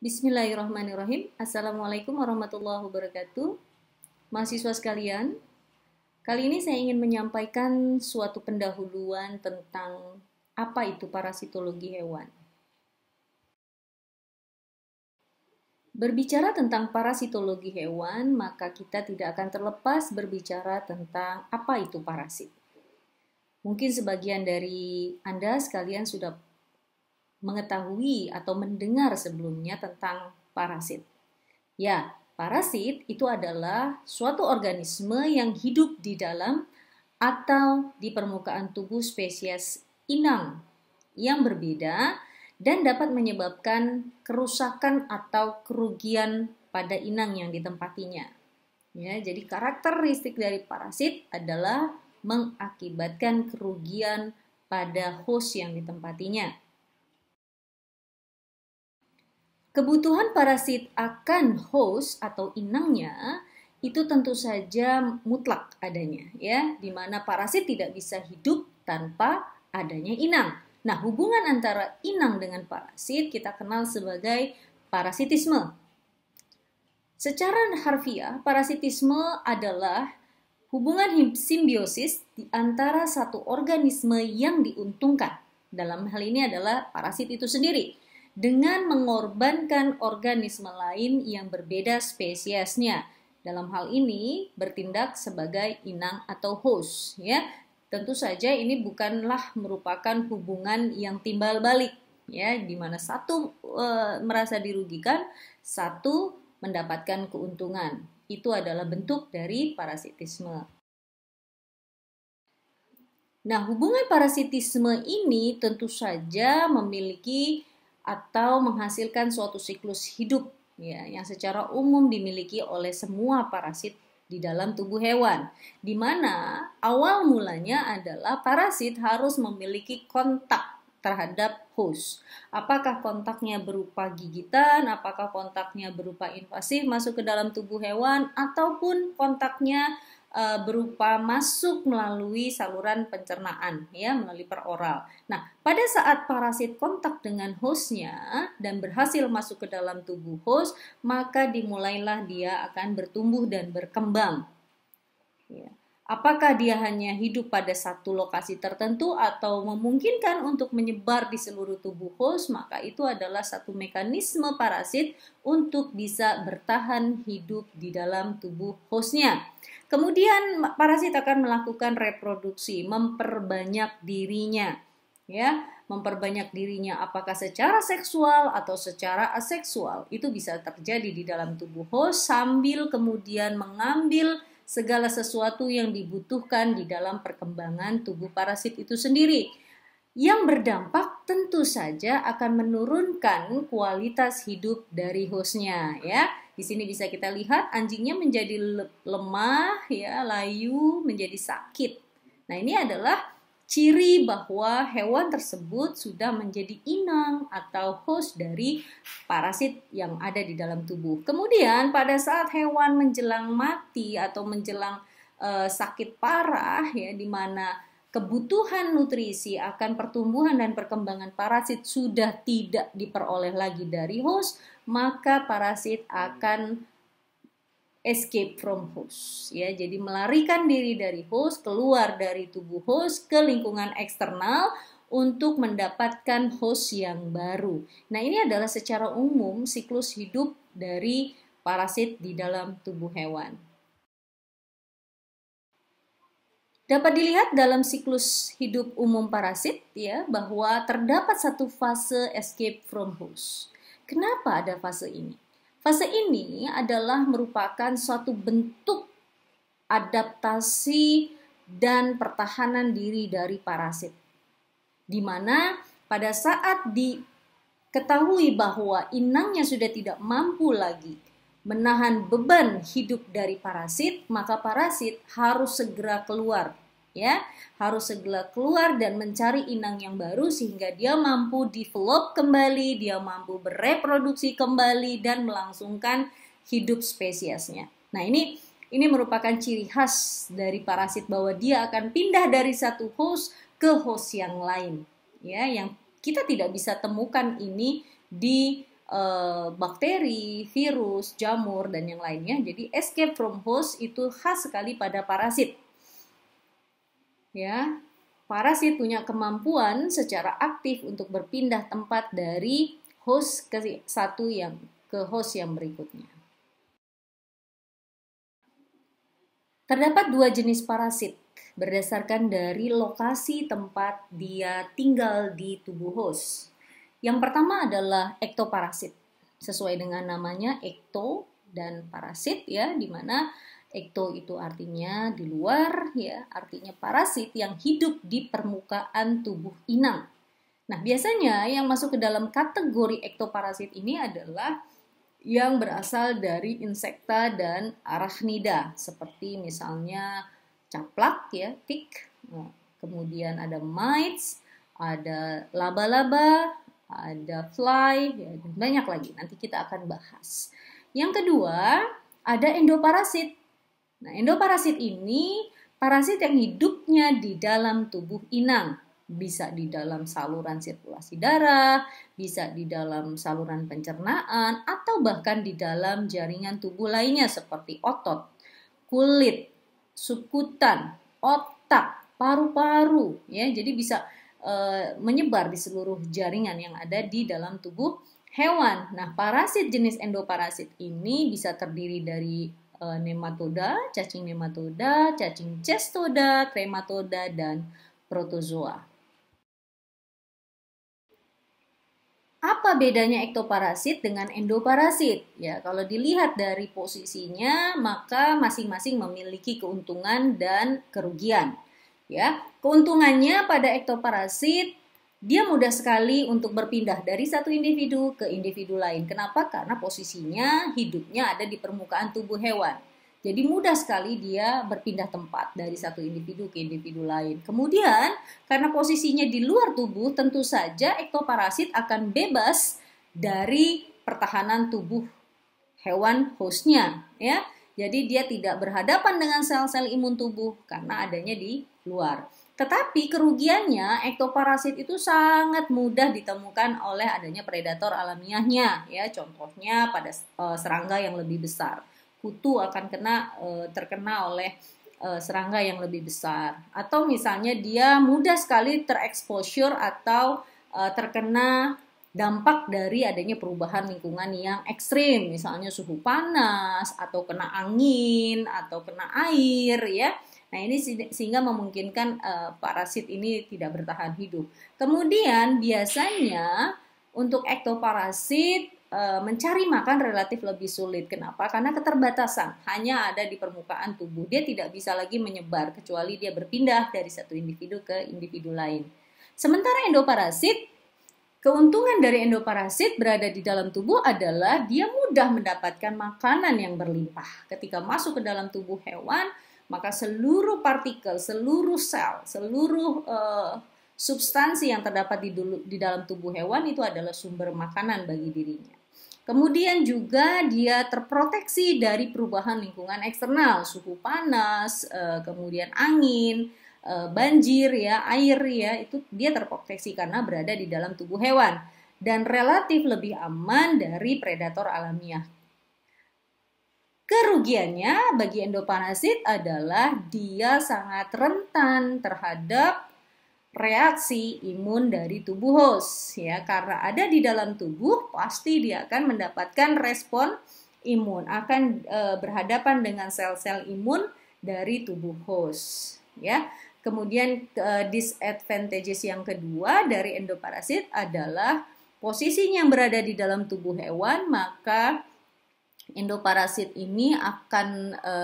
Bismillahirrahmanirrahim. Assalamualaikum warahmatullahi wabarakatuh. Mahasiswa sekalian, kali ini saya ingin menyampaikan suatu pendahuluan tentang apa itu parasitologi hewan. Berbicara tentang parasitologi hewan, maka kita tidak akan terlepas berbicara tentang apa itu parasit. Mungkin sebagian dari Anda sekalian sudah mengetahui atau mendengar sebelumnya tentang parasit. Ya, parasit itu adalah suatu organisme yang hidup di dalam atau di permukaan tubuh spesies inang yang berbeda dan dapat menyebabkan kerusakan atau kerugian pada inang yang ditempatinya. Ya, jadi karakteristik dari parasit adalah mengakibatkan kerugian pada host yang ditempatinya. Kebutuhan parasit akan host atau inangnya itu tentu saja mutlak adanya ya, di mana parasit tidak bisa hidup tanpa adanya inang. Nah, hubungan antara inang dengan parasit kita kenal sebagai parasitisme. Secara harfiah, parasitisme adalah hubungan simbiosis di antara satu organisme yang diuntungkan. Dalam hal ini adalah parasit itu sendiri dengan mengorbankan organisme lain yang berbeda spesiesnya. Dalam hal ini bertindak sebagai inang atau host ya. Tentu saja ini bukanlah merupakan hubungan yang timbal balik ya di mana satu e, merasa dirugikan, satu mendapatkan keuntungan. Itu adalah bentuk dari parasitisme. Nah, hubungan parasitisme ini tentu saja memiliki atau menghasilkan suatu siklus hidup ya yang secara umum dimiliki oleh semua parasit di dalam tubuh hewan, di mana awal mulanya adalah parasit harus memiliki kontak terhadap host. Apakah kontaknya berupa gigitan, apakah kontaknya berupa invasif masuk ke dalam tubuh hewan, ataupun kontaknya Eh, berupa masuk melalui saluran pencernaan ya melalui peroral. Nah, pada saat parasit kontak dengan hostnya dan berhasil masuk ke dalam tubuh host, maka dimulailah dia akan bertumbuh dan berkembang. Ya. Apakah dia hanya hidup pada satu lokasi tertentu atau memungkinkan untuk menyebar di seluruh tubuh host, maka itu adalah satu mekanisme parasit untuk bisa bertahan hidup di dalam tubuh hostnya. Kemudian parasit akan melakukan reproduksi, memperbanyak dirinya. Ya, memperbanyak dirinya apakah secara seksual atau secara aseksual. Itu bisa terjadi di dalam tubuh host sambil kemudian mengambil segala sesuatu yang dibutuhkan di dalam perkembangan tubuh parasit itu sendiri. Yang berdampak tentu saja akan menurunkan kualitas hidup dari hostnya ya. Di sini bisa kita lihat anjingnya menjadi lemah, ya, layu, menjadi sakit. Nah, ini adalah ciri bahwa hewan tersebut sudah menjadi inang atau host dari parasit yang ada di dalam tubuh. Kemudian pada saat hewan menjelang mati atau menjelang uh, sakit parah ya di mana kebutuhan nutrisi akan pertumbuhan dan perkembangan parasit sudah tidak diperoleh lagi dari host, maka parasit akan escape from host ya. Jadi melarikan diri dari host, keluar dari tubuh host ke lingkungan eksternal untuk mendapatkan host yang baru. Nah, ini adalah secara umum siklus hidup dari parasit di dalam tubuh hewan. Dapat dilihat dalam siklus hidup umum parasit ya bahwa terdapat satu fase escape from host. Kenapa ada fase ini? Fase ini adalah merupakan suatu bentuk adaptasi dan pertahanan diri dari parasit. Di mana pada saat diketahui bahwa inangnya sudah tidak mampu lagi menahan beban hidup dari parasit, maka parasit harus segera keluar ya harus segera keluar dan mencari inang yang baru sehingga dia mampu develop kembali, dia mampu bereproduksi kembali dan melangsungkan hidup spesiesnya. Nah, ini ini merupakan ciri khas dari parasit bahwa dia akan pindah dari satu host ke host yang lain, ya, yang kita tidak bisa temukan ini di eh, bakteri, virus, jamur dan yang lainnya. Jadi escape from host itu khas sekali pada parasit ya parasit punya kemampuan secara aktif untuk berpindah tempat dari host ke satu yang ke host yang berikutnya. Terdapat dua jenis parasit berdasarkan dari lokasi tempat dia tinggal di tubuh host. Yang pertama adalah ektoparasit, sesuai dengan namanya ekto dan parasit ya, di mana Ekto itu artinya di luar ya, artinya parasit yang hidup di permukaan tubuh inang. Nah, biasanya yang masuk ke dalam kategori ektoparasit ini adalah yang berasal dari insekta dan arachnida seperti misalnya caplak ya, tik. Nah, kemudian ada mites, ada laba-laba, ada fly, ya, dan banyak lagi. Nanti kita akan bahas. Yang kedua, ada endoparasit Nah, endoparasit ini parasit yang hidupnya di dalam tubuh inang, bisa di dalam saluran sirkulasi darah, bisa di dalam saluran pencernaan, atau bahkan di dalam jaringan tubuh lainnya seperti otot, kulit, sukutan, otak, paru-paru, ya. Jadi bisa e, menyebar di seluruh jaringan yang ada di dalam tubuh hewan. Nah, parasit jenis endoparasit ini bisa terdiri dari Eh, nematoda, cacing nematoda, cacing cestoda, krematoda, dan protozoa. Apa bedanya ektoparasit dengan endoparasit? Ya, kalau dilihat dari posisinya, maka masing-masing memiliki keuntungan dan kerugian. Ya, keuntungannya pada ektoparasit dia mudah sekali untuk berpindah dari satu individu ke individu lain. Kenapa? Karena posisinya hidupnya ada di permukaan tubuh hewan. Jadi mudah sekali dia berpindah tempat dari satu individu ke individu lain. Kemudian, karena posisinya di luar tubuh, tentu saja ektoparasit akan bebas dari pertahanan tubuh hewan hostnya, ya. Jadi dia tidak berhadapan dengan sel-sel imun tubuh karena adanya di luar. Tetapi kerugiannya ektoparasit itu sangat mudah ditemukan oleh adanya predator alamiahnya ya contohnya pada eh, serangga yang lebih besar. Kutu akan kena eh, terkena oleh eh, serangga yang lebih besar atau misalnya dia mudah sekali tereksposur atau terkena dampak dari adanya perubahan lingkungan yang ekstrim, misalnya suhu panas, atau kena angin, atau kena air, ya. Nah, ini sehingga memungkinkan uh, eh, parasit ini tidak bertahan hidup. Kemudian biasanya untuk ektoparasit uh, eh, mencari makan relatif lebih sulit. Kenapa? Karena keterbatasan hanya ada di permukaan tubuh. Dia tidak bisa lagi menyebar kecuali dia berpindah dari satu individu ke individu lain. Sementara endoparasit Keuntungan dari endoparasit berada di dalam tubuh adalah dia mudah mendapatkan makanan yang berlimpah. Ketika masuk ke dalam tubuh hewan, maka seluruh partikel, seluruh sel, seluruh uh, substansi yang terdapat di, dulu, di dalam tubuh hewan itu adalah sumber makanan bagi dirinya. Kemudian juga dia terproteksi dari perubahan lingkungan eksternal, suhu panas, uh, kemudian angin, uh, banjir ya, air ya, itu dia terproteksi karena berada di dalam tubuh hewan dan relatif lebih aman dari predator alamiah Kerugiannya bagi endoparasit adalah dia sangat rentan terhadap reaksi imun dari tubuh host ya karena ada di dalam tubuh pasti dia akan mendapatkan respon imun akan e, berhadapan dengan sel-sel imun dari tubuh host ya. Kemudian e, disadvantages yang kedua dari endoparasit adalah posisinya yang berada di dalam tubuh hewan maka Endoparasit ini akan e,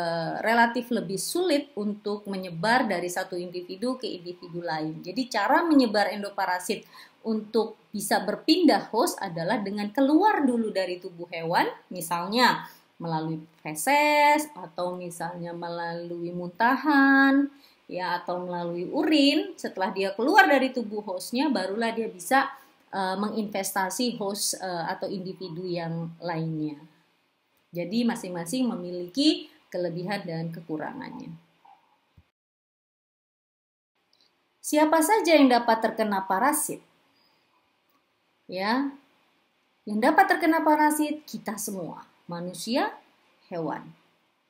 relatif lebih sulit untuk menyebar dari satu individu ke individu lain. Jadi cara menyebar endoparasit untuk bisa berpindah host adalah dengan keluar dulu dari tubuh hewan, misalnya melalui feses atau misalnya melalui muntahan ya atau melalui urin. Setelah dia keluar dari tubuh hostnya, barulah dia bisa e, menginvestasi host e, atau individu yang lainnya. Jadi masing-masing memiliki kelebihan dan kekurangannya. Siapa saja yang dapat terkena parasit? Ya. Yang dapat terkena parasit kita semua, manusia, hewan.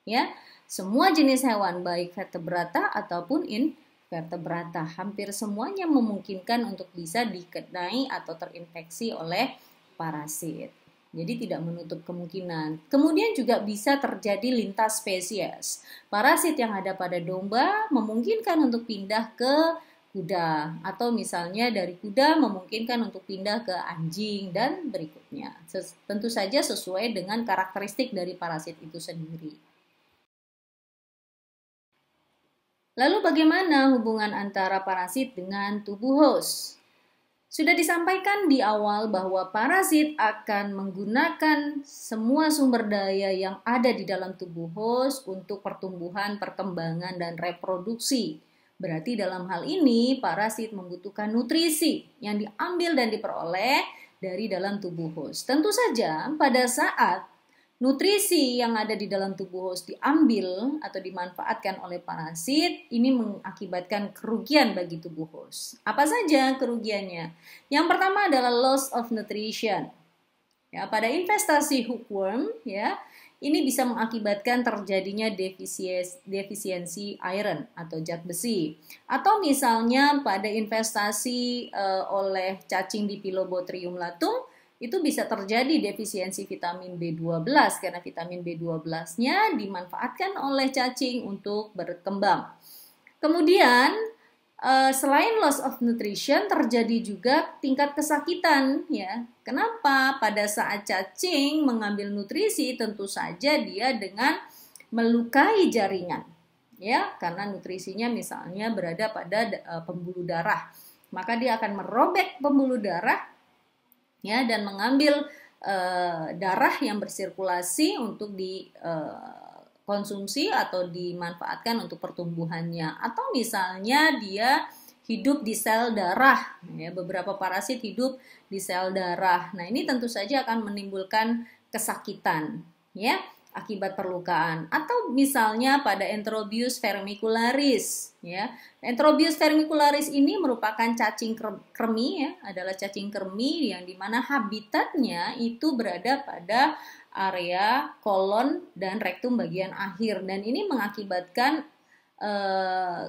Ya. Semua jenis hewan baik vertebrata ataupun invertebrata hampir semuanya memungkinkan untuk bisa dikenai atau terinfeksi oleh parasit. Jadi tidak menutup kemungkinan. Kemudian juga bisa terjadi lintas spesies. Parasit yang ada pada domba memungkinkan untuk pindah ke kuda atau misalnya dari kuda memungkinkan untuk pindah ke anjing dan berikutnya. Tentu saja sesuai dengan karakteristik dari parasit itu sendiri. Lalu bagaimana hubungan antara parasit dengan tubuh host? Sudah disampaikan di awal bahwa parasit akan menggunakan semua sumber daya yang ada di dalam tubuh host untuk pertumbuhan, perkembangan, dan reproduksi. Berarti dalam hal ini parasit membutuhkan nutrisi yang diambil dan diperoleh dari dalam tubuh host. Tentu saja pada saat nutrisi yang ada di dalam tubuh host diambil atau dimanfaatkan oleh parasit, ini mengakibatkan kerugian bagi tubuh host. Apa saja kerugiannya? Yang pertama adalah loss of nutrition. Ya, pada investasi hookworm, ya, ini bisa mengakibatkan terjadinya defisiensi iron atau zat besi. Atau misalnya pada investasi uh, oleh cacing di pilobotrium latum, itu bisa terjadi defisiensi vitamin B12 karena vitamin B12-nya dimanfaatkan oleh cacing untuk berkembang. Kemudian eh, selain loss of nutrition terjadi juga tingkat kesakitan ya. Kenapa? Pada saat cacing mengambil nutrisi tentu saja dia dengan melukai jaringan ya karena nutrisinya misalnya berada pada eh, pembuluh darah. Maka dia akan merobek pembuluh darah ya dan mengambil uh, darah yang bersirkulasi untuk dikonsumsi eh, uh, atau dimanfaatkan untuk pertumbuhannya atau misalnya dia hidup di sel darah. Ya, beberapa parasit hidup di sel darah. Nah, ini tentu saja akan menimbulkan kesakitan, ya akibat perlukaan atau misalnya pada enterobius vermicularis ya. Enterobius vermicularis ini merupakan cacing kremi ya, adalah cacing kremi yang dimana habitatnya itu berada pada area kolon dan rektum bagian akhir dan ini mengakibatkan eh,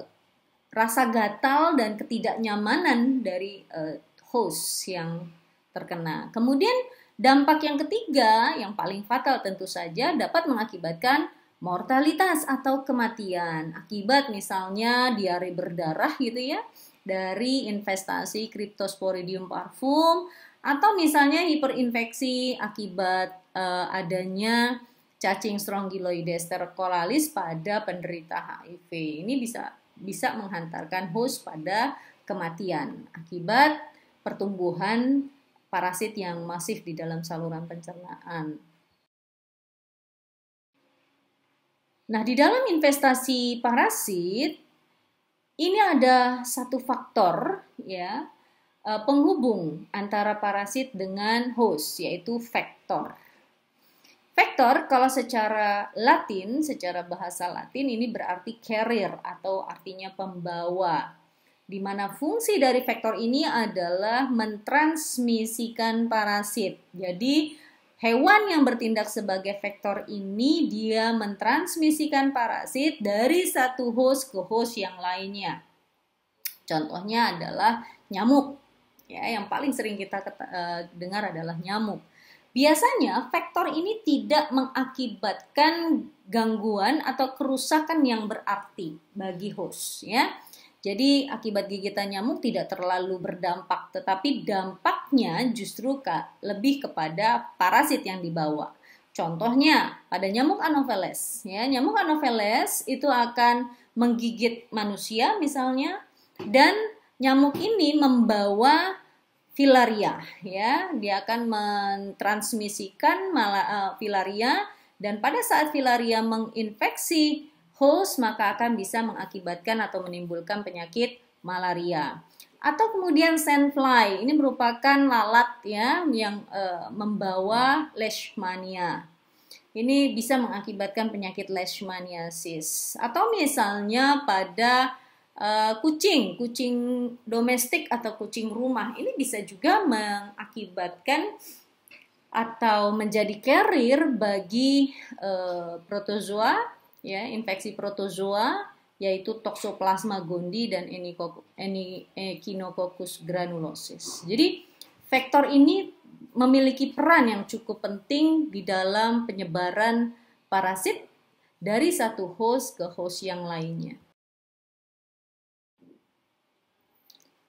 rasa gatal dan ketidaknyamanan dari eh, host yang terkena. Kemudian dampak yang ketiga, yang paling fatal tentu saja dapat mengakibatkan mortalitas atau kematian akibat misalnya diare berdarah gitu ya dari investasi Cryptosporidium parfum atau misalnya hiperinfeksi akibat uh, adanya cacing strongyloides stercolalis pada penderita HIV. Ini bisa bisa menghantarkan host pada kematian akibat pertumbuhan parasit yang masif di dalam saluran pencernaan. Nah, di dalam investasi parasit ini ada satu faktor ya e, penghubung antara parasit dengan host yaitu vektor. Vektor kalau secara Latin, secara bahasa Latin ini berarti carrier atau artinya pembawa di mana fungsi dari vektor ini adalah mentransmisikan parasit. Jadi, hewan yang bertindak sebagai vektor ini dia mentransmisikan parasit dari satu host ke host yang lainnya. Contohnya adalah nyamuk. Ya, yang paling sering kita e, dengar adalah nyamuk. Biasanya vektor ini tidak mengakibatkan gangguan atau kerusakan yang berarti bagi host ya. Jadi akibat gigitan nyamuk tidak terlalu berdampak, tetapi dampaknya justru kak, lebih kepada parasit yang dibawa. Contohnya pada nyamuk Anopheles, ya nyamuk Anopheles itu akan menggigit manusia misalnya dan nyamuk ini membawa filaria, ya dia akan mentransmisikan eh, filaria dan pada saat filaria menginfeksi host maka akan bisa mengakibatkan atau menimbulkan penyakit malaria. Atau kemudian sandfly, ini merupakan lalat ya yang e, membawa leishmania. Ini bisa mengakibatkan penyakit leishmaniasis. Atau misalnya pada eh, kucing, kucing domestik atau kucing rumah, ini bisa juga mengakibatkan atau menjadi carrier bagi e, protozoa ya infeksi protozoa yaitu Toxoplasma gondii dan Echinococcus granulosis. Jadi vektor ini memiliki peran yang cukup penting di dalam penyebaran parasit dari satu host ke host yang lainnya.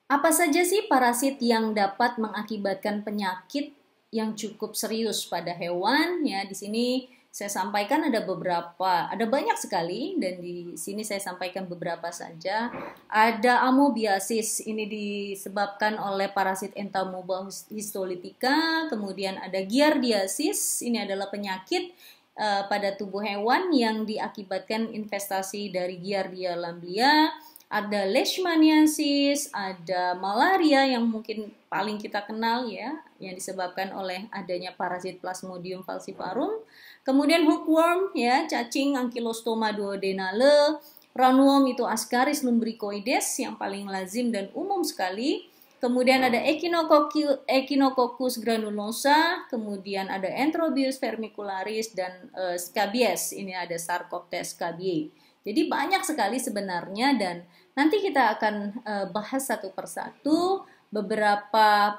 Apa saja sih parasit yang dapat mengakibatkan penyakit yang cukup serius pada hewan? Ya, di sini saya sampaikan ada beberapa, ada banyak sekali dan di sini saya sampaikan beberapa saja. Ada amoebiasis, ini disebabkan oleh parasit entamoeba histolytica, kemudian ada giardiasis, ini adalah penyakit uh, pada tubuh hewan yang diakibatkan investasi dari giardia lamblia. Ada leishmaniasis, ada malaria yang mungkin paling kita kenal ya, yang disebabkan oleh adanya parasit plasmodium falciparum. Hmm Kemudian hookworm ya, cacing Ankylostoma duodenale, roundworm itu Ascaris lumbricoides yang paling lazim dan umum sekali. Kemudian ada Echinococcus granulosa, kemudian ada Enterobius vermicularis dan e, Scabies. Ini ada Sarcoptes scabiei. Jadi banyak sekali sebenarnya dan nanti kita akan e, bahas satu persatu beberapa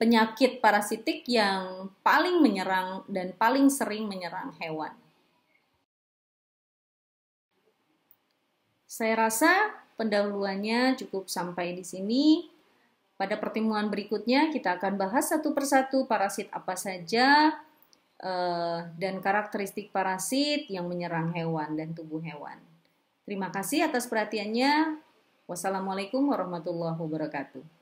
penyakit parasitik yang paling menyerang dan paling sering menyerang hewan. Saya rasa pendahuluannya cukup sampai di sini. Pada pertemuan berikutnya kita akan bahas satu persatu parasit apa saja eh, dan karakteristik parasit yang menyerang hewan dan tubuh hewan. Terima kasih atas perhatiannya. Wassalamualaikum warahmatullahi wabarakatuh.